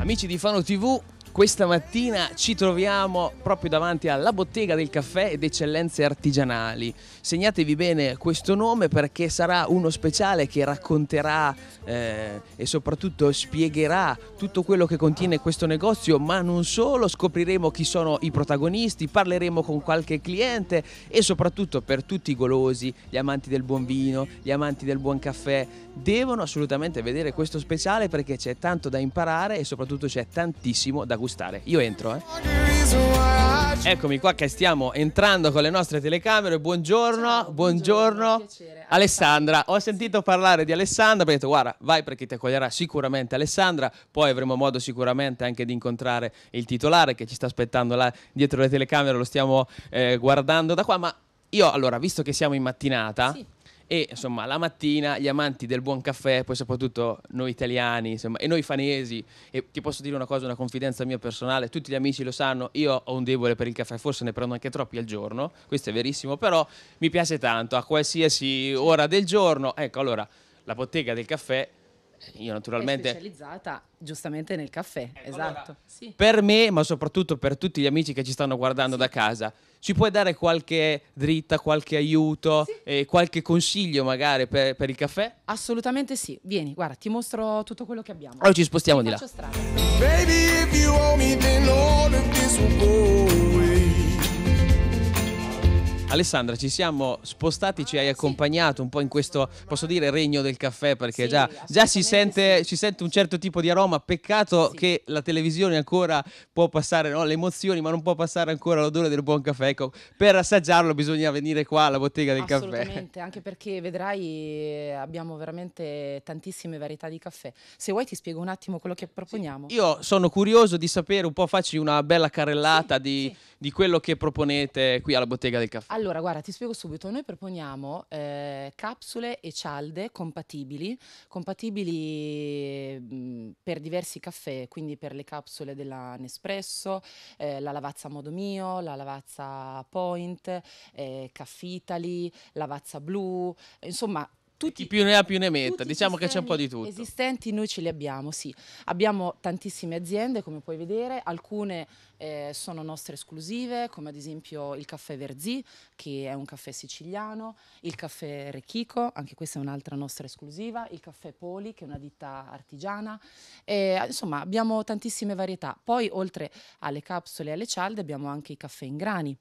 Amici di Fano TV, questa mattina ci troviamo proprio davanti alla bottega del caffè ed eccellenze artigianali. Segnatevi bene questo nome perché sarà uno speciale che racconterà eh, e soprattutto spiegherà tutto quello che contiene questo negozio, ma non solo, scopriremo chi sono i protagonisti, parleremo con qualche cliente e soprattutto per tutti i golosi, gli amanti del buon vino, gli amanti del buon caffè, devono assolutamente vedere questo speciale perché c'è tanto da imparare e soprattutto c'è tantissimo da guardare gustare. Io entro, eh. Eccomi qua che stiamo entrando con le nostre telecamere. Buongiorno, Ciao, buongiorno. buongiorno. Alessandra, ho sentito parlare di Alessandra, ho detto guarda, vai perché ti accoglierà sicuramente Alessandra, poi avremo modo sicuramente anche di incontrare il titolare che ci sta aspettando là dietro le telecamere, lo stiamo eh, guardando da qua, ma io allora, visto che siamo in mattinata, sì. E insomma, la mattina gli amanti del buon caffè, poi soprattutto noi italiani insomma, e noi fanesi, e ti posso dire una cosa, una confidenza mia personale, tutti gli amici lo sanno, io ho un debole per il caffè, forse ne prendo anche troppi al giorno, questo è verissimo, però mi piace tanto, a qualsiasi ora del giorno, ecco allora, la bottega del caffè io naturalmente... È specializzata giustamente nel caffè, eh, esatto. Allora, sì. Per me, ma soprattutto per tutti gli amici che ci stanno guardando sì. da casa, ci puoi dare qualche dritta, qualche aiuto, sì. eh, qualche consiglio magari per, per, il caffè? Assolutamente sì. Vieni, guarda, ti mostro tutto quello che abbiamo. Allora ci spostiamo ti di là. Strada. Baby, Alessandra, ci siamo spostati, ci ah, hai accompagnato un po' in questo, posso dire, regno del caffè, perché sì, già, già si, sente, sì. si, sente, un certo tipo di aroma. Peccato sì. che la televisione ancora può passare no, le emozioni, ma non può passare ancora l'odore del buon caffè. Ecco, per assaggiarlo bisogna venire qua alla bottega del caffè. Assolutamente, anche perché vedrai eh, abbiamo veramente tantissime varietà di caffè. Se vuoi ti spiego un attimo quello che proponiamo. Io sono curioso di sapere un po', facci una bella carrellata di, di, quello che proponete qui alla bottega del caffè. Allora, allora, guarda, ti spiego subito. Noi proponiamo eh, capsule e cialde compatibili, compatibili mh, per diversi caffè, quindi per le capsule della Nespresso, eh, la lavazza Modo Mio, la lavazza Point, eh, Caffè lavazza blu, insomma tutti chi più ne ha più ne metta, diciamo che c'è un po' di tutto. Esistenti noi ce li abbiamo, sì. Abbiamo tantissime aziende, come puoi vedere, alcune eh, sono nostre esclusive, come ad esempio il caffè Verzi, che è un caffè siciliano, il caffè Rechico, anche questa è un'altra nostra esclusiva, il caffè Poli, che è una ditta artigiana. Eh, insomma, abbiamo tantissime varietà. Poi, oltre alle capsule e alle cialde, abbiamo anche i caffè in grani,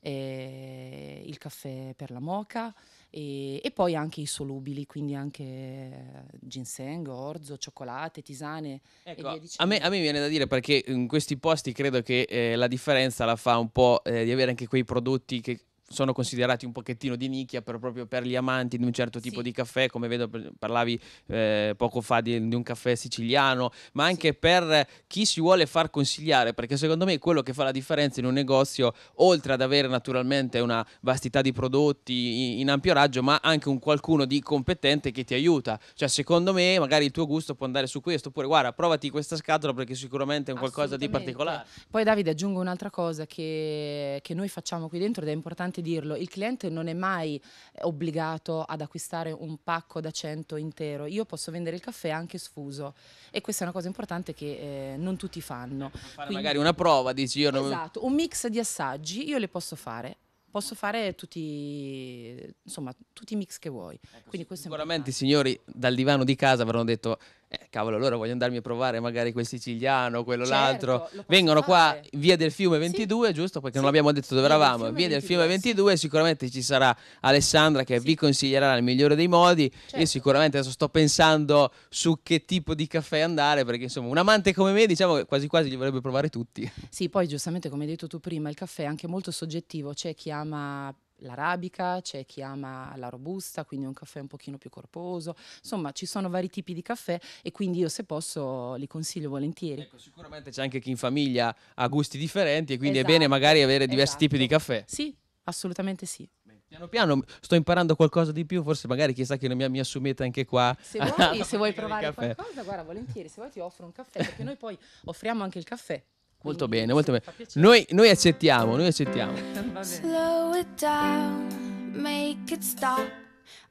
eh, il caffè per la moca, e, e poi anche i solubili, quindi anche eh, ginseng, orzo, cioccolate, tisane ecco, a, me, a me, viene da dire perché in questi posti credo che eh, la differenza la fa un po' eh, di avere anche quei prodotti che sono considerati un pochettino di nicchia per, proprio per gli amanti di un certo tipo sì. di caffè, come vedo parlavi eh, poco fa di, di, un caffè siciliano, ma anche sì. per chi si vuole far consigliare, perché secondo me quello che fa la differenza in un negozio, oltre ad avere naturalmente una vastità di prodotti in, in ampio raggio, ma anche un qualcuno di competente che ti aiuta. Cioè, secondo me, magari il tuo gusto può andare su questo, oppure guarda, provati questa scatola perché sicuramente è un qualcosa di particolare. Poi Davide aggiungo un'altra cosa che, che noi facciamo qui dentro ed è importante importante dirlo, il cliente non è mai eh, obbligato ad acquistare un pacco da 100 intero, io posso vendere il caffè anche sfuso e questa è una cosa importante che eh, non tutti fanno. Quindi, magari una prova, dici io. Non... Esatto, un mix di assaggi io le posso fare posso fare tutti, insomma, tutti i mix che vuoi. Ecco, Quindi sicuramente i signori dal divano di casa avranno detto eh, cavolo, loro vogliono andarmi a provare magari quel siciliano, quello certo, l'altro. Vengono fare. qua via del fiume 22, sì. giusto? Perché sì. non abbiamo detto dove eravamo. Via del fiume 22, sì. sicuramente ci sarà Alessandra che vi consiglierà nel migliore dei modi. Certo. Io sicuramente adesso sto pensando su che tipo di caffè andare, perché insomma un amante come me diciamo che quasi quasi li vorrebbe provare tutti. Sì, poi giustamente come hai detto tu prima, il caffè è anche molto soggettivo, c'è chi ama l'arabica, c'è chi ama la robusta, quindi un caffè un pochino più corposo, insomma ci sono vari tipi di caffè e quindi io se posso li consiglio volentieri. Ecco, sicuramente c'è anche chi in famiglia ha gusti differenti e quindi esatto, è bene esatto, magari avere diversi esatto. tipi di caffè. Sì, assolutamente sì. Piano piano sto imparando qualcosa di più, forse magari chissà che non mi, mi assumete anche qua. Se vuoi, se vuoi provare qualcosa, guarda volentieri, se vuoi ti offro un caffè, perché noi poi offriamo anche il caffè. Molto bene, molto bene. Noi, noi accettiamo, noi accettiamo. Slow it down, make it stop,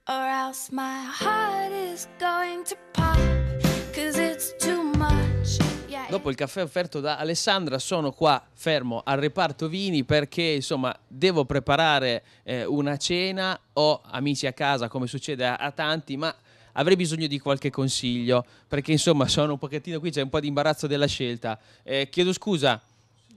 or else my heart is going to pop, cause it's too much. Yeah, Dopo il caffè offerto da Alessandra sono qua fermo al reparto vini perché insomma devo preparare eh, una cena, ho amici a casa come succede a, a tanti, ma avrei bisogno di qualche consiglio, perché insomma sono un pochettino qui, c'è un po' di imbarazzo della scelta. Eh, chiedo scusa,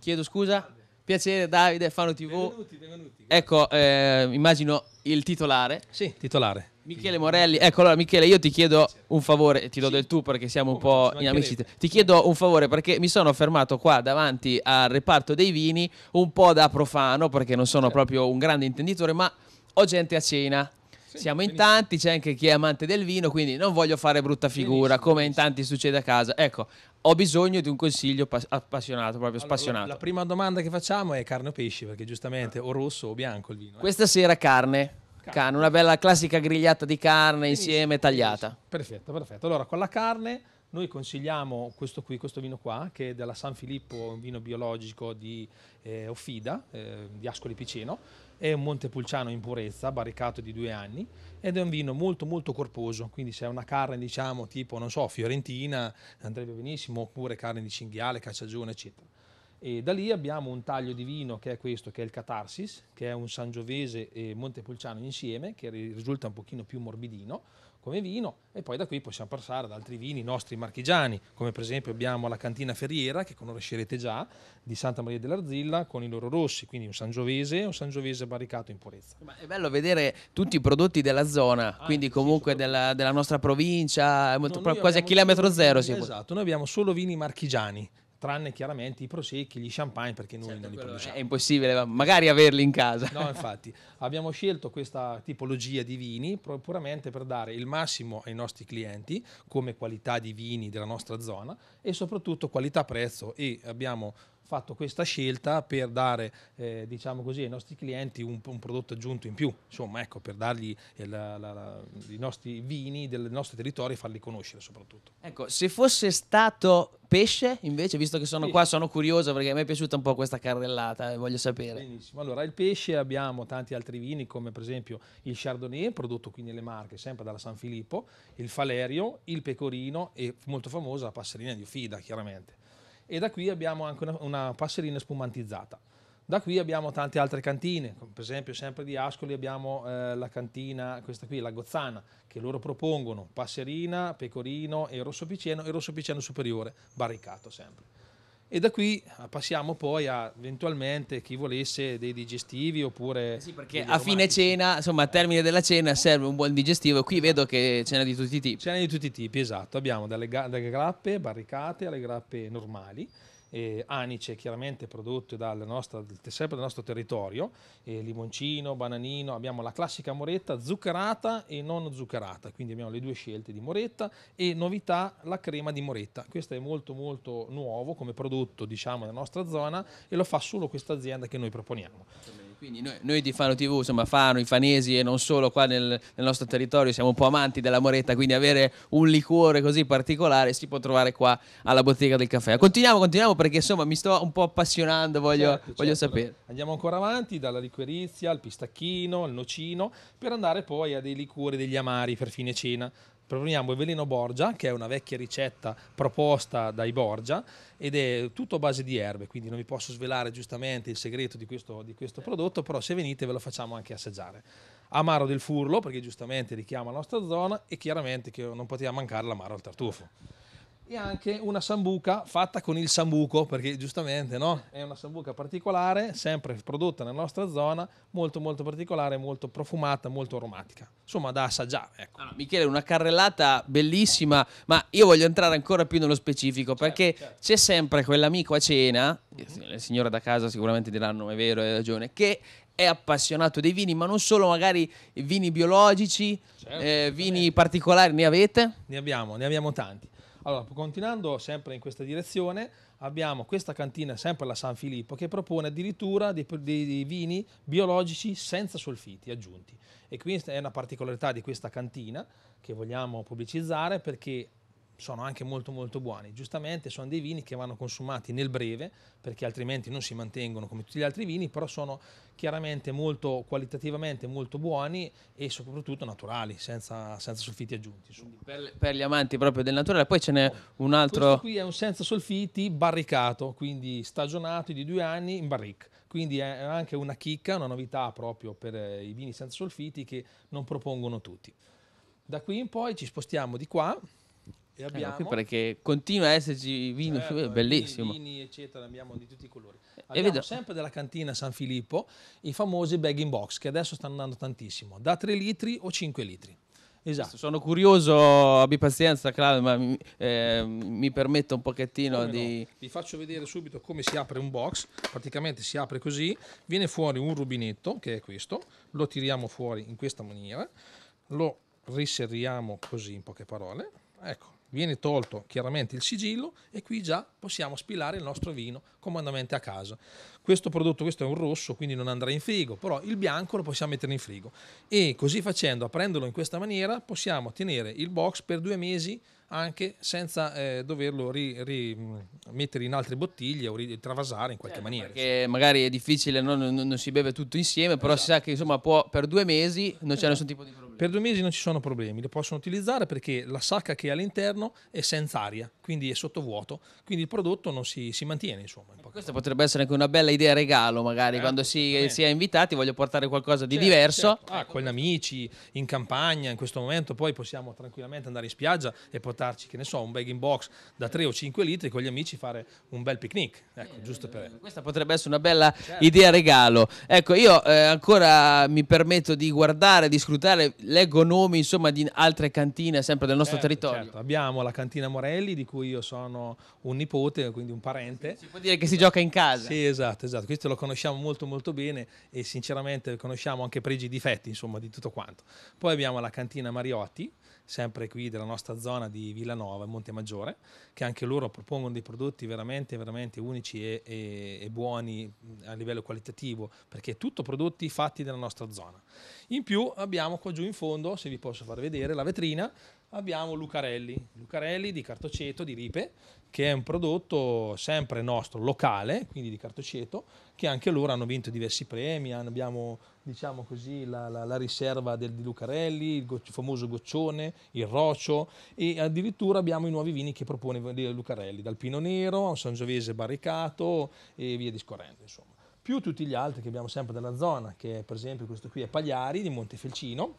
chiedo scusa. Piacere Davide, Fano TV. Benvenuti, benvenuti. Ecco, eh, immagino il titolare. Sì, titolare. Michele Morelli. Ecco, allora Michele, io ti chiedo un favore, ti do sì. del tu perché siamo oh, un po' in amicizia. Ti chiedo un favore perché mi sono fermato qua davanti al reparto dei vini, un po' da profano perché non sono certo. proprio un grande intenditore, ma ho gente a cena. Siamo in tanti, c'è anche chi è amante del vino, quindi non voglio fare brutta figura benissimo, come benissimo. in tanti succede a casa. Ecco, ho bisogno di un consiglio pas- appassionato, proprio allora, spassionato. La, prima domanda che facciamo è carne o pesce, perché giustamente o rosso o bianco il vino. Eh? Questa sera carne. carne. carne. una bella classica grigliata di carne insieme tagliata. Perfetto, perfetto. Allora, con la carne noi consigliamo questo qui, questo vino qua, che è della San Filippo, un vino biologico di eh, Offida, eh, di Ascoli Piceno è un Montepulciano in purezza, barricato di due anni, ed è un vino molto molto corposo, quindi se è una carne diciamo tipo, non so, fiorentina, andrebbe benissimo, oppure carne di cinghiale, cacciagione, eccetera. E da lì abbiamo un taglio di vino che è questo, che è il Catarsis, che è un Sangiovese e Montepulciano insieme, che risulta un pochino più morbidino, come vino e poi da qui possiamo passare ad altri vini nostri marchigiani, come per esempio abbiamo la Cantina Ferriera che conoscerete già di Santa Maria dell'Arzilla con i loro rossi, quindi un sangiovese e un sangiovese barricato in purezza. Ma è bello vedere tutti i prodotti della zona, ah, quindi comunque sì, della, della, nostra provincia, no, quasi a chilometro zero. Solo, esatto, noi abbiamo solo vini marchigiani tranne chiaramente i prosecchi, gli champagne perché noi certo, non li produciamo. È impossibile magari averli in casa. No, infatti, abbiamo scelto questa tipologia di vini puramente per dare il massimo ai nostri clienti come qualità di vini della nostra zona e soprattutto qualità prezzo e abbiamo fatto questa scelta per dare eh, diciamo così, ai nostri clienti un, un, prodotto aggiunto in più, insomma ecco, per dargli eh, la, la, la, i nostri vini del nostro territorio e farli conoscere soprattutto. Ecco, se fosse stato pesce invece, visto che sono pesce. qua sono curioso perché mi è piaciuta un po' questa carrellata e eh, voglio sapere. Benissimo, allora il pesce abbiamo tanti altri vini come per esempio il Chardonnay, prodotto qui nelle Marche, sempre dalla San Filippo, il Falerio, il Pecorino e molto famosa la passerina di Ufida chiaramente e da qui abbiamo anche una, una passerina spumantizzata. Da qui abbiamo tante altre cantine, per esempio sempre di Ascoli abbiamo eh, la cantina, questa qui, la Gozzana, che loro propongono passerina, pecorino e rosso piceno e rosso piceno superiore, barricato sempre. E da qui ah, passiamo poi a eventualmente chi volesse dei digestivi oppure... Eh sì, perché a fine cena, insomma, a termine della cena serve un buon digestivo. Qui vedo che ce n'è di tutti i tipi. Ce n'è di tutti i tipi, esatto. Abbiamo dalle, dalle grappe barricate alle grappe normali eh, anice chiaramente prodotte dal, nostro, sempre dal nostro territorio, eh, limoncino, bananino, abbiamo la classica moretta zuccherata e non zuccherata, quindi abbiamo le due scelte di moretta e novità la crema di moretta, questo è molto molto nuovo come prodotto diciamo nella nostra zona e lo fa solo questa azienda che noi proponiamo. Quindi noi, noi, di Fano TV, insomma Fano, i fanesi e non solo qua nel, nel, nostro territorio siamo un po' amanti della moretta, quindi avere un liquore così particolare si può trovare qua alla bottega del caffè. Continuiamo, continuiamo perché insomma mi sto un po' appassionando, voglio, certo, voglio certo. sapere. Andiamo ancora avanti dalla liquerizia al pistacchino, al nocino, per andare poi a dei liquori, degli amari per fine cena proponiamo il veleno Borgia, che è una vecchia ricetta proposta dai Borgia ed è tutto a base di erbe, quindi non vi posso svelare giustamente il segreto di questo, di questo prodotto, però se venite ve lo facciamo anche assaggiare. Amaro del Furlo, perché giustamente richiama la nostra zona, e chiaramente che non poteva mancare l'amaro al tartufo e anche una sambuca fatta con il sambuco, perché giustamente no? è una sambuca particolare, sempre prodotta nella nostra zona, molto molto particolare, molto profumata, molto aromatica. Insomma, da assaggiare. Ecco. Allora, Michele, una carrellata bellissima, ma io voglio entrare ancora più nello specifico, certo, perché certo. c'è sempre quell'amico a cena, mm-hmm. le signore da casa sicuramente diranno è vero, hai ragione, che è appassionato dei vini, ma non solo magari vini biologici, certo, eh, vini particolari, ne avete? Ne abbiamo, ne abbiamo tanti. Allora, continuando sempre in questa direzione, abbiamo questa cantina, sempre la San Filippo, che propone addirittura dei, dei vini biologici senza solfiti aggiunti. E quindi è una particolarità di questa cantina che vogliamo pubblicizzare perché sono anche molto molto buoni. Giustamente sono dei vini che vanno consumati nel breve perché altrimenti non si mantengono come tutti gli altri vini, però sono chiaramente molto qualitativamente molto buoni e soprattutto naturali, senza, senza solfiti aggiunti. Per, per, gli amanti proprio del naturale, poi ce n'è un altro... Questo qui è un senza solfiti barricato, quindi stagionato di due anni in barrique quindi è anche una chicca, una novità proprio per eh, i vini senza solfiti che non propongono tutti. Da qui in poi ci spostiamo di qua e eh, abbiamo... Eh, perché continua a esserci vino, certo, bellissimo. Vini, eccetera, abbiamo di tutti i colori. Abbiamo vedo... sempre della cantina San Filippo i famosi bag in box, che adesso stanno andando tantissimo, da 3 litri o 5 litri. Esatto. Sono curioso, abbi pazienza Claudio, ma mi, eh, mi permetto un pochettino come di... No. Vi faccio vedere subito come si apre un box, praticamente si apre così, viene fuori un rubinetto, che è questo, lo tiriamo fuori in questa maniera, lo riserriamo così in poche parole, ecco, viene tolto chiaramente il sigillo e qui già possiamo spilare il nostro vino comandamente a casa. Questo prodotto, questo è un rosso, quindi non andrà in frigo, però il bianco lo possiamo mettere in frigo e così facendo, aprendolo in questa maniera, possiamo tenere il box per due mesi anche senza eh, doverlo ri, ri, mm, mettere in altre bottiglie o ritravasare in qualche certo, maniera. Perché magari è difficile, no? non, non, non, si beve tutto insieme, però esatto. si sa che insomma può, per due mesi non esatto. c'è nessun tipo di problema. Per due mesi non ci sono problemi, lo possono utilizzare perché la sacca che è all'interno è senza aria, quindi è sottovuoto, quindi il prodotto non si, si mantiene. Insomma, in Questa potrebbe essere anche una bella idea regalo, magari eh, quando si, si, è invitati voglio portare qualcosa di certo, diverso. Certo. Ah, con gli amici, in campagna, in questo momento poi possiamo tranquillamente andare in spiaggia e portarci, che ne so, un bag in box da 3 o 5 litri con gli amici fare un bel picnic. Ecco, eh, giusto per... Questa potrebbe essere una bella certo. idea regalo. Ecco, io eh, ancora mi permetto di guardare, di scrutare leggo nomi insomma, di altre cantine sempre del nostro certo, certo. territorio. Certo. Abbiamo la cantina Morelli di cui io sono un nipote, quindi un parente. Si può dire che si esatto. gioca in casa. Sì, esatto, esatto. Questo lo conosciamo molto molto bene e sinceramente conosciamo anche pregi e difetti insomma, di tutto quanto. Poi abbiamo la cantina Mariotti sempre qui della nostra zona di Villanova e Montemaggiore, che anche loro propongono dei prodotti veramente, veramente unici e, e, e buoni a livello qualitativo, perché è tutto prodotti fatti della nostra zona. In più abbiamo qua giù in fondo, se vi posso far vedere, la vetrina, abbiamo Lucarelli, Lucarelli di cartoceto di ripe, che è un prodotto sempre nostro, locale, quindi di cartoceto, che anche loro hanno vinto diversi premi, abbiamo diciamo così, la, la, la riserva del, di Lucarelli, il, go, il, famoso goccione, il rocio e addirittura abbiamo i nuovi vini che propone Lucarelli, dal Pino Nero a un Sangiovese barricato e via discorrendo insomma. Più tutti gli altri che abbiamo sempre della zona, che è, per esempio questo qui è Pagliari di Montefelcino,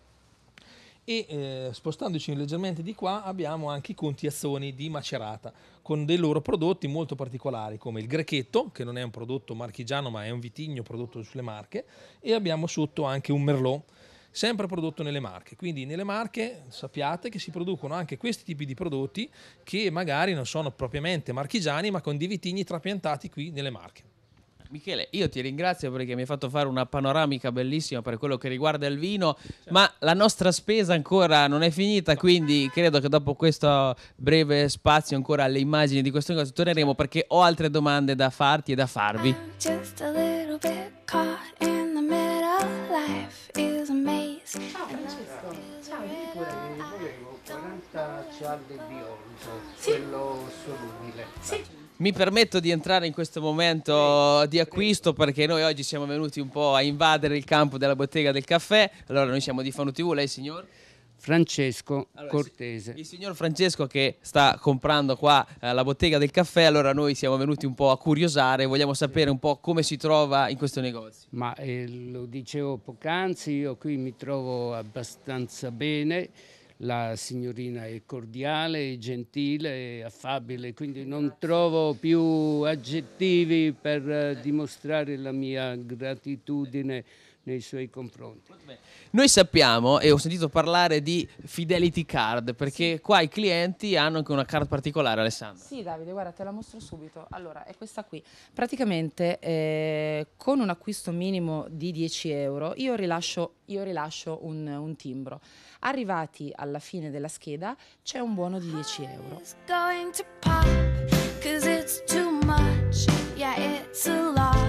e eh, spostandoci leggermente di qua abbiamo anche i conti azzoni di Macerata con dei loro prodotti molto particolari come il grechetto che non è un prodotto marchigiano ma è un vitigno prodotto sulle Marche e abbiamo sotto anche un merlot sempre prodotto nelle marche. Quindi nelle marche sappiate che si producono anche questi tipi di prodotti che magari non sono propriamente marchigiani, ma con dei vitigni trapiantati qui nelle marche. Michele, io ti ringrazio perché mi hai fatto fare una panoramica bellissima per quello che riguarda il vino, certo. ma la nostra spesa ancora non è finita, quindi credo che dopo questo breve spazio ancora alle immagini di questo negozio torneremo perché ho altre domande da farti e da farvi. Ah, ciao Francesco, ciao, io pure volevo 40 cialde biondo, sì. quello solubile. Sì. Mi permetto di entrare in questo momento di acquisto perché noi oggi siamo venuti un po' a invadere il campo della bottega del caffè. Allora noi siamo di Fano TV, lei signor? Francesco allora, Cortese. Il signor Francesco che sta comprando qua eh, la bottega del caffè, allora noi siamo venuti un po' a curiosare, vogliamo sapere un po' come si trova in questo negozio. Ma eh, lo dicevo poc'anzi, io qui mi trovo abbastanza bene la signorina è cordiale, gentile, affabile, quindi non trovo più aggettivi per eh, dimostrare la mia gratitudine nei suoi confronti. Noi sappiamo e ho sentito parlare di Fidelity Card perché sì. qua i clienti hanno anche una card particolare Alessandra. Sì Davide, guarda te la mostro subito. Allora è questa qui. Praticamente eh, con un acquisto minimo di 10 euro io rilascio, io rilascio un, un timbro. Arrivati alla fine della scheda c'è un buono di 10 euro. It's going to pop, cause it's too much, yeah it's a lot.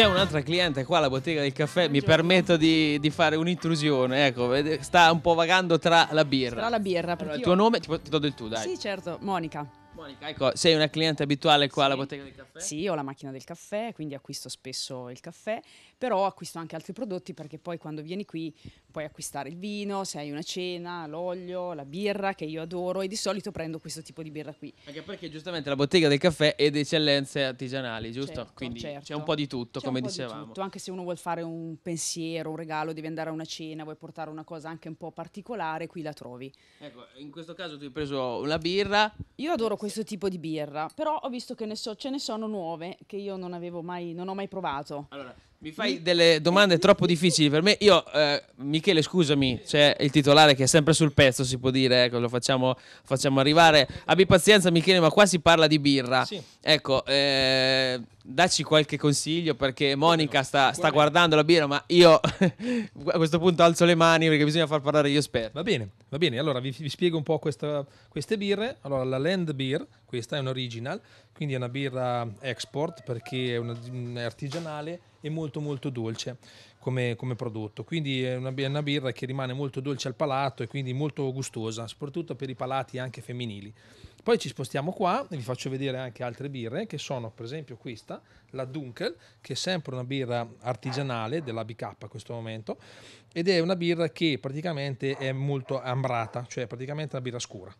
C'è un'altra cliente qua alla bottega del caffè, Buongiorno. mi permetto di, di fare un'intrusione, ecco, sta un po' vagando tra la birra. Tra la birra, perché allora, Il tuo io... nome, ti, ti do del tu, dai. Sì, certo, Monica. Monica, ecco, sei una cliente abituale qua sì. alla bottega del caffè? Sì, ho la macchina del caffè, quindi acquisto spesso il caffè, però acquisto anche altri prodotti perché poi quando vieni qui puoi acquistare il vino, se hai una cena, l'olio, la birra che io adoro e di solito prendo questo tipo di birra qui. Anche perché giustamente la bottega del caffè è di eccellenze artigianali, giusto? Certo, quindi certo. c'è un po' di tutto, c'è come dicevamo. Di tutto. Anche se uno vuol fare un pensiero, un regalo, devi andare a una cena, vuoi portare una cosa anche un po' particolare, qui la trovi. Ecco, in questo caso tu hai preso la birra. Io adoro questa questo tipo di birra, però ho visto che ne so, ce ne sono nuove che io non avevo mai, non ho mai provato. Allora, mi fai delle domande troppo difficili per me. Io, eh, Michele, scusami, c'è il titolare che è sempre sul pezzo, si può dire, ecco, lo facciamo, facciamo arrivare. Abbi pazienza, Michele, ma qua si parla di birra. Sì. Ecco, eh, dacci qualche consiglio perché Monica sta, sta guardando la birra, ma io a questo punto alzo le mani perché bisogna far parlare gli esperti. Va bene, va bene. Allora vi, vi spiego un po' questa, queste birre. Allora, la Land Beer, questa è un original quindi è una birra export perché è, una, mm, è artigianale e molto molto dolce come, come prodotto, quindi è una, è una, birra che rimane molto dolce al palato e quindi molto gustosa, soprattutto per i palati anche femminili. Poi ci spostiamo qua e vi faccio vedere anche altre birre che sono per esempio questa, la Dunkel, che è sempre una birra artigianale della BK a questo momento ed è una birra che praticamente è molto ambrata, cioè praticamente una birra scura.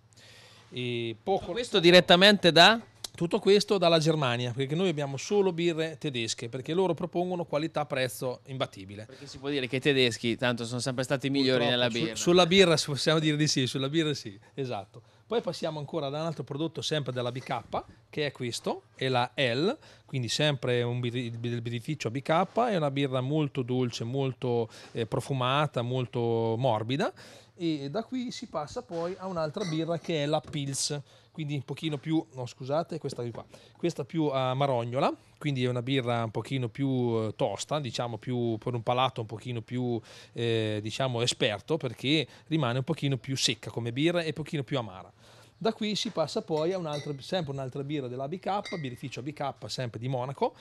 E poco... Questo direttamente da? Tutto questo dalla Germania, perché noi abbiamo solo birre tedesche, perché loro propongono qualità-prezzo imbattibile. Perché si può dire che i tedeschi tanto sono sempre stati i migliori Purtroppo, nella birra. Su, sulla birra possiamo dire di sì, sulla birra sì, esatto. Poi passiamo ancora ad un altro prodotto sempre della BK, che è questo, è la L, quindi sempre un del birrificio BK, è una birra molto dolce, molto eh, profumata, molto morbida e da qui si passa poi a un'altra birra che è la Pils, quindi un pochino più, no scusate, questa di qua, questa più a eh, marognola, quindi è una birra un pochino più eh, tosta, diciamo più per un palato un pochino più eh, diciamo esperto perché rimane un pochino più secca come birra e un pochino più amara. Da qui si passa poi a un'altra, sempre un'altra birra della BK, birrificio BK sempre di Monaco,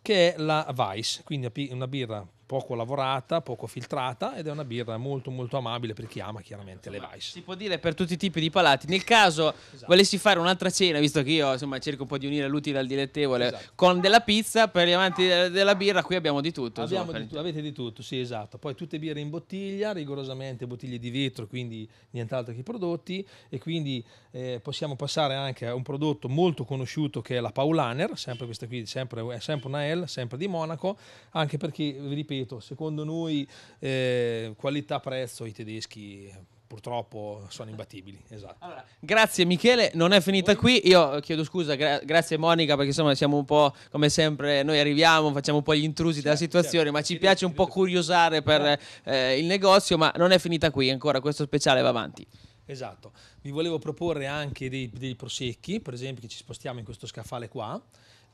che è la Weiss, quindi una birra poco lavorata, poco filtrata ed è una birra molto molto amabile per chi ama chiaramente insomma, le Weiss. Si può dire per tutti i tipi di palati. Nel caso esatto. volessi fare un'altra cena, visto che io insomma cerco un po' di unire l'utile al dilettevole, esatto. con della pizza per gli amanti della birra, qui abbiamo di tutto. Abbiamo insomma, di tu- avete di tutto, sì esatto. Poi tutte birre in bottiglia, rigorosamente bottiglie di vetro, quindi nient'altro che i prodotti e quindi eh, possiamo passare anche a un prodotto molto conosciuto che è la Paulaner, sempre questa qui, sempre, è sempre una L, sempre di Monaco, anche perché, vi ripeto, ripeto, secondo noi eh, qualità-prezzo i tedeschi purtroppo sono imbattibili. Esatto. Allora, grazie Michele, non è finita qui. Io chiedo scusa, gra- grazie Monica, perché insomma siamo un po' come sempre, noi arriviamo, facciamo un po' gli intrusi certo, della situazione, certo. ma ci, ci piace un po' curiosare per eh, il negozio, ma non è finita qui, ancora questo speciale va avanti. Esatto, vi volevo proporre anche dei, dei prosecchi, per esempio che ci spostiamo in questo scaffale qua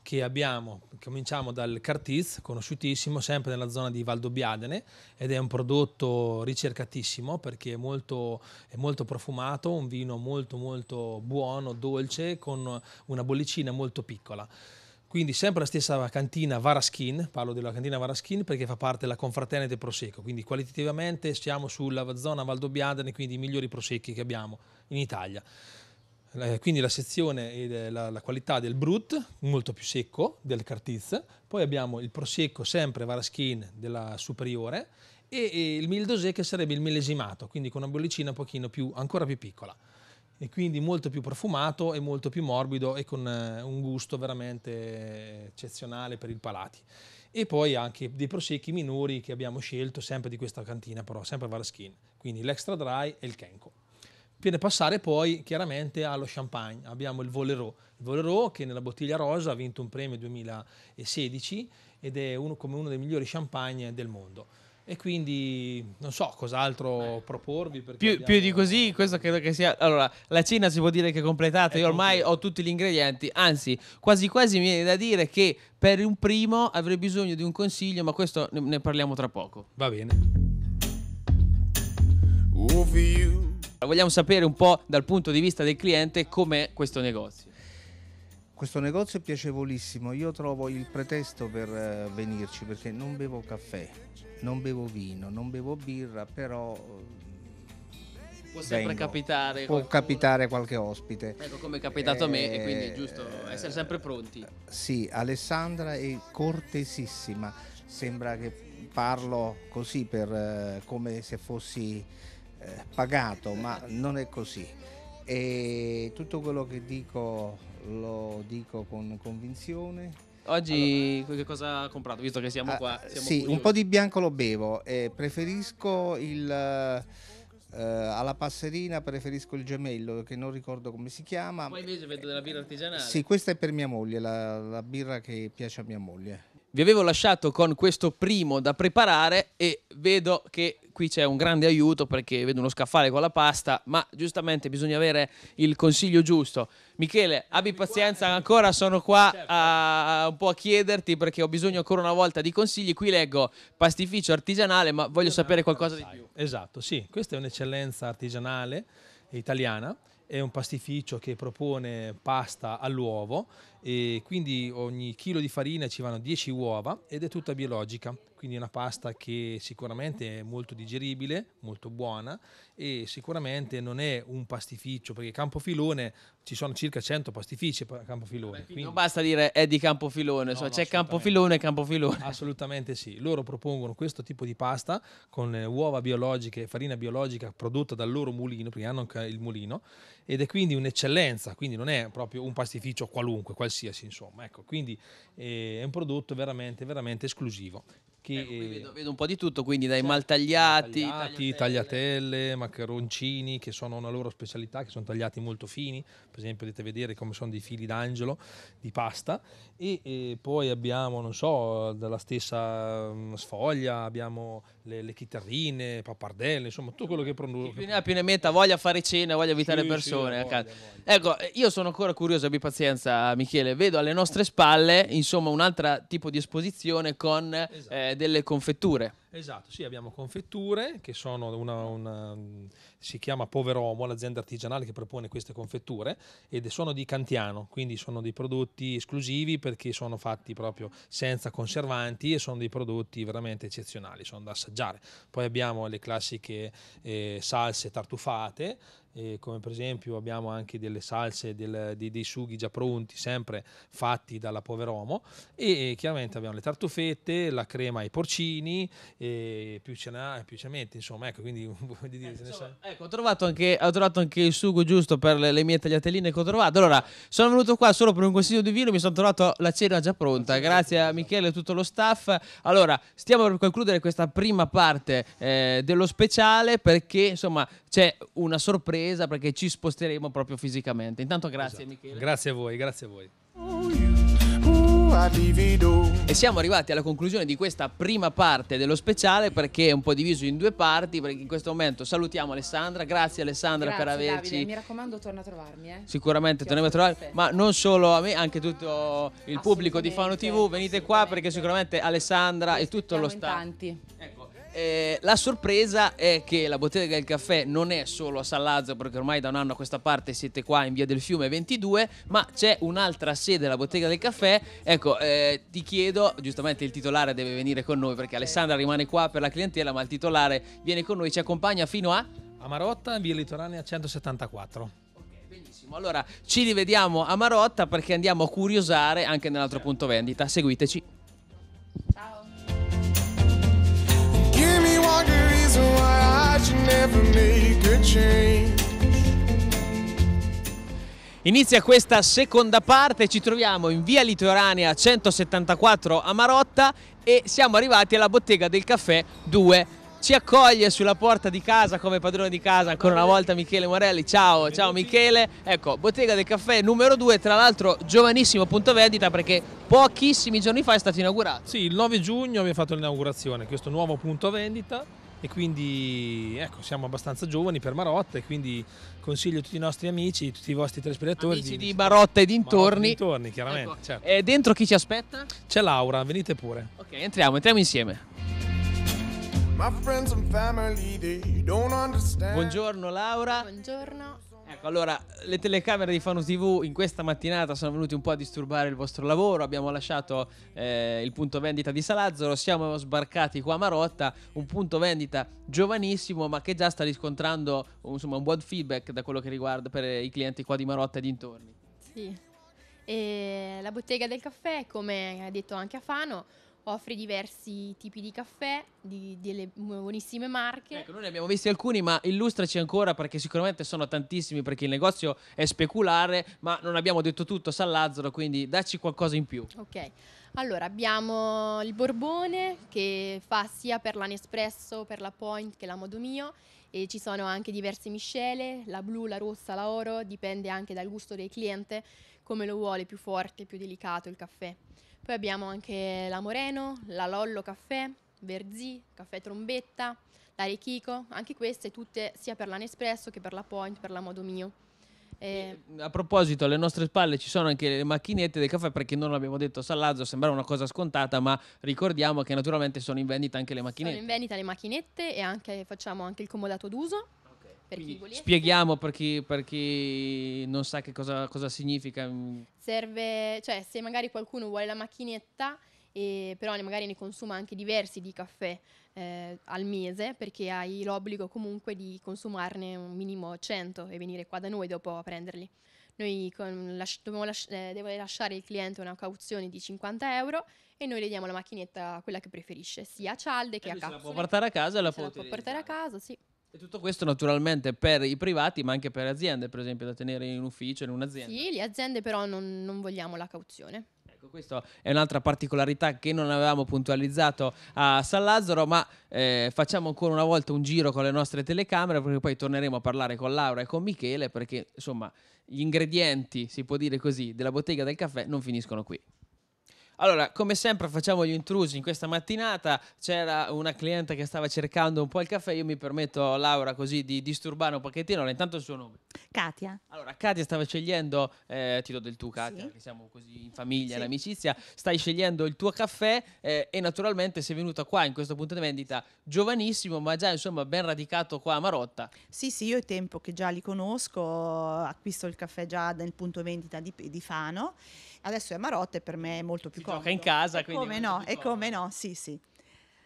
che abbiamo, cominciamo dal Cartiz, conosciutissimo sempre nella zona di Valdobbiadene ed è un prodotto ricercatissimo perché è molto, è molto profumato, un vino molto molto buono, dolce, con una bollicina molto piccola. Quindi sempre la stessa cantina Varaskin, parlo della cantina Varaskin perché fa parte della del Prosecco, quindi qualitativamente siamo sulla zona Valdobbiadene, quindi i migliori prosecchi che abbiamo in Italia. Eh, quindi la sezione e la, la, qualità del Brut, molto più secco del Cartiz, poi abbiamo il Prosecco sempre Varaskin della superiore e, e il Mildosé che sarebbe il millesimato, quindi con una bollicina un pochino più, ancora più piccola e quindi molto più profumato e molto più morbido e con eh, un gusto veramente eccezionale per il palati. E poi anche dei prosecchi minori che abbiamo scelto sempre di questa cantina però, sempre Varaskin, quindi l'Extra Dry e il Kenko. Viene passare poi chiaramente allo champagne. Abbiamo il Volero, il Volero che nella bottiglia rosa ha vinto un premio 2016 ed è uno, come uno dei migliori champagne del mondo. E quindi non so cos'altro proporvi. Più, abbiamo... più, di così, questo credo che sia. Allora, la cena si può dire che è completata. È Io ormai ho tutti gli ingredienti. Anzi, quasi quasi mi viene da dire che per un primo avrei bisogno di un consiglio, ma questo ne, ne parliamo tra poco. Va bene. Over you. Vogliamo sapere un po' dal punto di vista del cliente com'è questo negozio. Questo negozio è piacevolissimo, io trovo il pretesto per eh, venirci perché non bevo caffè, non bevo vino, non bevo birra, però eh, può sempre vengo. capitare può qualcuno. capitare qualche ospite ecco come è capitato eh, a me e quindi è eh, giusto essere sempre pronti sì Alessandra è cortesissima sembra che parlo così per come se fossi eh, pagato, ma non è così. E tutto quello che dico lo dico con convinzione. Oggi allora, che cosa ha comprato? Visto che siamo ah, qua. Siamo sì, curiosi. un po' di bianco lo bevo. Eh, preferisco il. Eh, alla passerina preferisco il gemello che non ricordo come si chiama. Poi invece vedo della birra artigianale. Sì, questa è per mia moglie, la, la birra che piace a mia moglie vi avevo lasciato con questo primo da preparare e vedo che qui c'è un grande aiuto perché vedo uno scaffale con la pasta, ma giustamente bisogna avere il consiglio giusto. Michele, abbi pazienza ancora, sono qua certo. a, un po' a chiederti perché ho bisogno ancora una volta di consigli. Qui leggo pastificio artigianale, ma voglio sapere qualcosa di più. Esatto, sì, questa è un'eccellenza artigianale italiana è un pastificio che propone pasta all'uovo e quindi ogni chilo di farina ci vanno 10 uova ed è tutta biologica, quindi è una pasta che sicuramente è molto digeribile, molto buona e sicuramente non è un pastificio perché Campofilone ci sono circa 100 pastifici a Campofilone. Beh, quindi... Non basta dire è di Campofilone, no, cioè no, c'è Campofilone e Campofilone. Assolutamente sì, loro propongono questo tipo di pasta con eh, uova biologiche, farina biologica prodotta dal loro mulino, perché hanno anche il mulino ed è quindi un'eccellenza, quindi non è proprio un pastificio qualunque, qualsiasi qualsiasi, insomma. Ecco, quindi eh, è un prodotto veramente, veramente esclusivo. Che, ecco, eh, vedo, vedo, un po' di tutto, quindi dai cioè, maltagliati, tagliatelle. tagliatelle, maccheroncini che sono una loro specialità, che sono tagliati molto fini, per esempio potete vedere come sono dei fili d'angelo di pasta e, e poi abbiamo, non so, dalla stessa mm, sfoglia, abbiamo le, le chitarrine, pappardelle, insomma tutto quello che producono. Chi ne ha più ne metta, voglia fare cena, voglia evitare sì, persone. Sì, eh, voglia, ecco, eh, io sono ancora curioso, abbi pazienza Michele, vedo alle nostre spalle insomma un altro tipo di esposizione con eh, esatto. eh, delle confetture. Esatto, sì, abbiamo confetture che sono una, una si chiama Poveromo, l'azienda artigianale che propone queste confetture ed sono di Cantiano, quindi sono dei prodotti esclusivi perché sono fatti proprio senza conservanti e sono dei prodotti veramente eccezionali, sono da assaggiare. Poi abbiamo le classiche eh, salse tartufate eh, come per esempio abbiamo anche delle salse, del, dei, dei, sughi già pronti, sempre fatti dalla Poveromo e chiaramente abbiamo le tartufette, la crema ai porcini e più ce n'è, più ce mette, insomma, ecco, quindi di dire, eh, insomma, ecco, ho trovato, anche, ho trovato anche il sugo giusto per le, le mie tagliatelline che ho trovato. Allora, sono venuto qua solo per un consiglio di vino, mi sono trovato la cena già pronta. Grazie a Michele e tutto lo staff. Allora, stiamo per concludere questa prima parte eh, dello speciale perché, insomma, c'è una sorpresa attesa perché ci sposteremo proprio fisicamente. Intanto grazie esatto. Michele. Grazie a voi, grazie a voi. E siamo arrivati alla conclusione di questa prima parte dello speciale perché è un po' diviso in due parti perché in questo momento salutiamo Alessandra, grazie Alessandra grazie, per averci... Davide, mi raccomando torna a trovarmi. Eh. Sicuramente Ti torniamo a trovarmi, ma non solo a me, anche tutto il pubblico di Fano TV, venite qua perché sicuramente Alessandra e tutto lo staff... Ecco. Eh, la sorpresa è che la bottega del caffè non è solo a San Lazzaro, perché ormai da un anno a questa parte siete qua in via del fiume 22, ma c'è un'altra sede la bottega del caffè. Ecco, eh, ti chiedo, giustamente il titolare deve venire con noi perché Alessandra rimane qua per la clientela, ma il titolare viene con noi, ci accompagna fino a... A Marotta, via Litoranea 174. Allora ci rivediamo a Marotta perché andiamo a curiosare anche nell'altro punto vendita. Seguiteci. Ciao stronger reason why I should never make a change. Inizia questa seconda parte, ci troviamo in via Litoranea 174 a Marotta e siamo arrivati alla bottega del caffè 2 ci accoglie sulla porta di casa come padrone di casa ancora una volta Michele Morelli. Ciao, ciao Michele. Ecco, Bottega del Caffè numero 2, tra l'altro giovanissimo punto vendita perché pochissimi giorni fa è stato inaugurato. Sì, il 9 giugno abbiamo fatto l'inaugurazione, questo nuovo punto vendita e quindi ecco, siamo abbastanza giovani per Marotta e quindi consiglio a tutti i nostri amici, tutti i vostri telespettatori amici di, di Marotta e dintorni. Marotta e dintorni, chiaramente. Ecco. Certo. E dentro chi ci aspetta? C'è Laura, venite pure. Ok, entriamo, entriamo insieme. Buongiorno Laura. Buongiorno. Ecco, allora, le telecamere di Fanus TV in questa mattinata sono venute un po' a disturbare il vostro lavoro, abbiamo lasciato eh, il punto vendita di Salazzaro, siamo sbarcati qua a Marotta, un punto vendita giovanissimo ma che già sta riscontrando insomma, un buon feedback da quello che riguarda per i clienti qua di Marotta e dintorni. Sì, e la bottega del caffè, come ha detto anche a Fano, offre diversi tipi di caffè, di, delle buonissime marche. Ecco, noi ne abbiamo visti alcuni, ma illustraci ancora perché sicuramente sono tantissimi, perché il negozio è speculare, ma non abbiamo detto tutto San Lazzaro, quindi dacci qualcosa in più. Ok. Allora, abbiamo il Borbone che fa sia per la Nespresso, per la Point che la Modo Mio e ci sono anche diverse miscele, la blu, la rossa, la oro, dipende anche dal gusto del cliente, come lo vuole più forte, più delicato il caffè. Poi abbiamo anche la Moreno, la Lollo Caffè, Verzi, Caffè Trombetta, la Rechico, anche queste tutte sia per la Nespresso che per la Point, per la Modo Mio. Eh, a proposito, alle nostre spalle ci sono anche le macchinette del caffè, perché non l'abbiamo detto a Sallazzo, sembra una cosa scontata, ma ricordiamo che naturalmente sono in vendita anche le macchinette. Sono in vendita le macchinette e anche, facciamo anche il comodato d'uso per spieghiamo per chi, per chi, non sa che cosa, cosa, significa. Mm. Serve, cioè se magari qualcuno vuole la macchinetta, e, però magari ne consuma anche diversi di caffè eh, al mese, perché hai l'obbligo comunque di consumarne un minimo 100 e venire qua da noi dopo a prenderli. Noi con, lasci, lasci, eh, devo lasciare il cliente una cauzione di 50 euro e noi le diamo la macchinetta quella che preferisce, sia a cialde che e a capsule. La può portare a casa e la, può, la può portare a casa, sì. E tutto questo naturalmente per i privati, ma anche per le aziende, per esempio, da tenere in ufficio, in un'azienda. Sì, le aziende però non, non vogliamo la cauzione. Ecco, questa è un'altra particolarità che non avevamo puntualizzato a San Lazzaro, ma eh, facciamo ancora una volta un giro con le nostre telecamere, perché poi torneremo a parlare con Laura e con Michele, perché insomma gli ingredienti, si può dire così, della bottega del caffè non finiscono qui. Allora, come sempre facciamo gli intrusi in questa mattinata, c'era una cliente che stava cercando un po' il caffè, io mi permetto Laura così di disturbare un pochettino, allora, intanto il suo nome. Katia. Allora, Katia stava scegliendo, eh, ti do del tu Katia, sì. che siamo così in famiglia, sì. in amicizia, stai scegliendo il tuo caffè eh, e naturalmente sei venuta qua in questo punto di vendita giovanissimo, ma già insomma ben radicato qua a Marotta. Sì, sì, io è tempo che già li conosco, acquisto il caffè già nel punto vendita di, di Fano Adesso è Marotte, per me è molto più si comodo. gioca in casa, e quindi... Come no, e come no, sì, sì.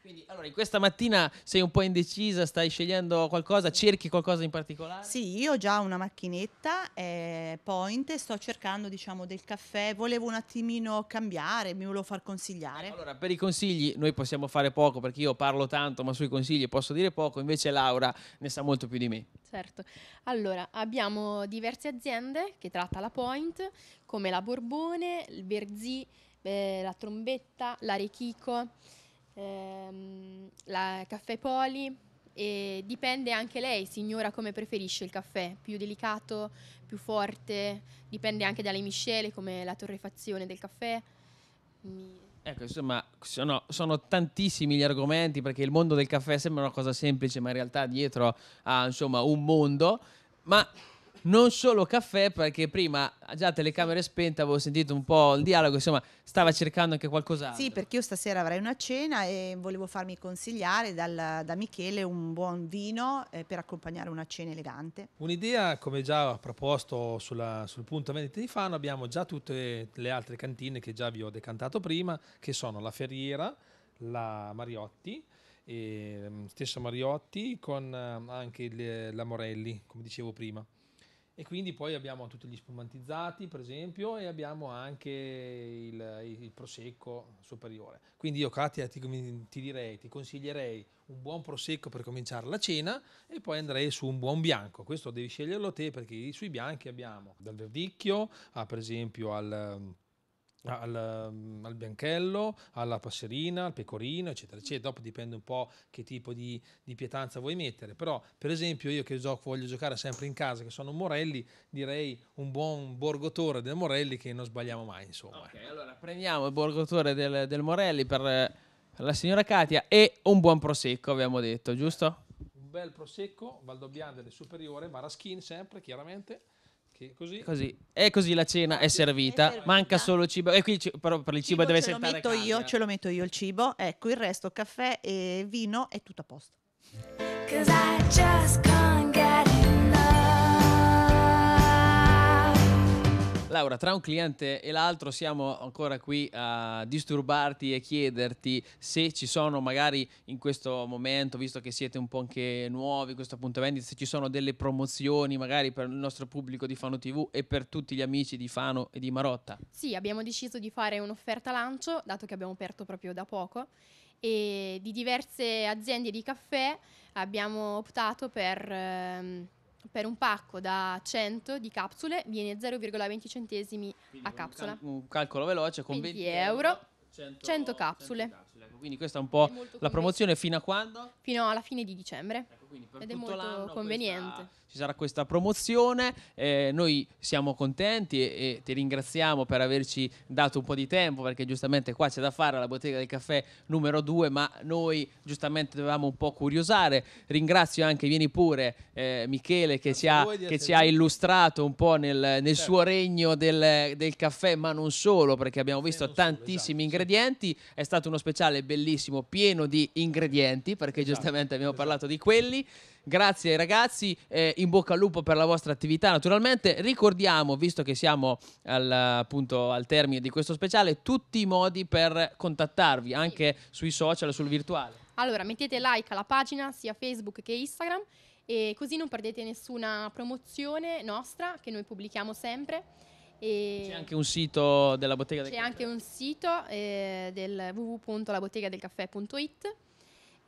Quindi, allora, in questa mattina sei un po' indecisa, stai scegliendo qualcosa, cerchi qualcosa in particolare? Sì, io ho già una macchinetta eh, Point, sto cercando, diciamo, del caffè, volevo un attimino cambiare, mi volevo far consigliare. Allora, per i consigli noi possiamo fare poco, perché io parlo tanto, ma sui consigli posso dire poco, invece Laura ne sa molto più di me. Certo. Allora, abbiamo diverse aziende che tratta la Point, come la Borbone, il Verzì, eh, la Trombetta, l'Arechico, ehm, la Caffè Poli e dipende anche lei, signora, come preferisce il caffè, più delicato, più forte, dipende anche dalle miscele, come la torrefazione del caffè. Mi... Ecco, insomma, sono, sono, tantissimi gli argomenti perché il mondo del caffè sembra una cosa semplice, ma in realtà dietro ha insomma un mondo. Ma non solo caffè, perché prima già telecamere spente avevo sentito un po' il dialogo, insomma, stava cercando anche qualcos'altro. Sì, perché io stasera avrei una cena e volevo farmi consigliare dal, da Michele un buon vino eh, per accompagnare una cena elegante. Un'idea, come già proposto sulla, sul punto vendita di Fano, abbiamo già tutte le altre cantine che già vi ho decantato prima, che sono la Ferriera, la Mariotti, e, ehm, stessa Mariotti con eh, anche le, la Morelli, come dicevo prima. E quindi poi abbiamo tutti gli spumantizzati, per esempio, e abbiamo anche il, il prosecco superiore. Quindi io, Katia, ti, ti, direi, ti consiglierei un buon prosecco per cominciare la cena e poi andrei su un buon bianco. Questo devi sceglierlo te perché sui bianchi abbiamo dal verdicchio, a, ah, per esempio al al, mm, al, bianchello, alla passerina, al pecorino, eccetera, eccetera. Dopo dipende un po' che tipo di, di pietanza vuoi mettere. Però, per esempio, io che gioco, voglio giocare sempre in casa, che sono un Morelli, direi un buon Borgotore del Morelli che non sbagliamo mai, insomma. Ok, allora prendiamo il Borgotore del, del Morelli per, la signora Katia e un buon prosecco, abbiamo detto, giusto? Un bel prosecco, Valdobbiano del superiore, Maraschin sempre, chiaramente sì, così. così. E così la cena è servita. È servita. Manca solo cibo. E qui però per il cibo, cibo deve essere. Ce lo metto io, ce lo metto io il cibo. Ecco, il resto, caffè e vino, è tutto a posto. Cause I just come. Laura, tra un cliente e l'altro siamo ancora qui a disturbarti e chiederti se ci sono magari in questo momento, visto che siete un po' anche nuovi, questo appunto vendita, se ci sono delle promozioni magari per il nostro pubblico di Fano TV e per tutti gli amici di Fano e di Marotta. Sì, abbiamo deciso di fare un'offerta lancio, dato che abbiamo aperto proprio da poco e di diverse aziende di caffè abbiamo optato per ehm, per un pacco da 100 di capsule viene 0,20 centesimi Quindi a capsula. Un, cal- un, calcolo veloce con 20, 20 euro. 100, 100, capsule. 100 capsule. Quindi questa è un po' è la promozione fino a quando? Fino alla fine di dicembre quindi per Ed tutto l'anno questa, ci sarà questa promozione. Eh, noi siamo contenti e, e, ti ringraziamo per averci dato un po' di tempo perché giustamente qua c'è da fare la bottega del caffè numero 2, ma noi giustamente dovevamo un po' curiosare. Ringrazio anche, vieni pure, eh, Michele che, ci ha, che ci ha, illustrato un po' nel, nel certo. suo regno del, del, caffè, ma non solo perché abbiamo visto solo, tantissimi esatto, ingredienti. È stato uno speciale bellissimo, pieno di ingredienti perché esatto, giustamente abbiamo esatto. parlato di quelli. Grazie ai ragazzi, eh, in bocca al lupo per la vostra attività. Naturalmente ricordiamo, visto che siamo al, appunto al termine di questo speciale, tutti i modi per contattarvi anche sui social, sul virtuale. Allora, mettete like alla pagina sia Facebook che Instagram e così non perdete nessuna promozione nostra che noi pubblichiamo sempre. E c'è anche un sito della bottega del caffè. C'è anche un sito eh, del www.labottega del caffè.it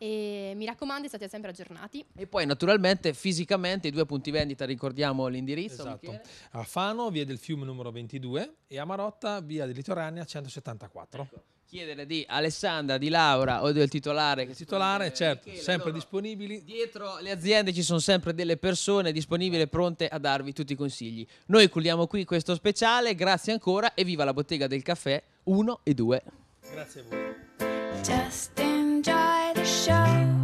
e mi raccomando, state sempre aggiornati. E poi, naturalmente, fisicamente, i due punti vendita, ricordiamo l'indirizzo. Esatto. A Fano, via del fiume numero 22 e a Marotta, via del Litoranea 174. Ecco chiedere di Alessandra, di Laura o del titolare. Il titolare, certo, Michele, sempre allora, disponibili. Dietro le aziende ci sono sempre delle persone disponibili e pronte a darvi tutti i consigli. Noi culliamo qui questo speciale, grazie ancora e viva la bottega del caffè 1 e 2. Grazie a voi. show.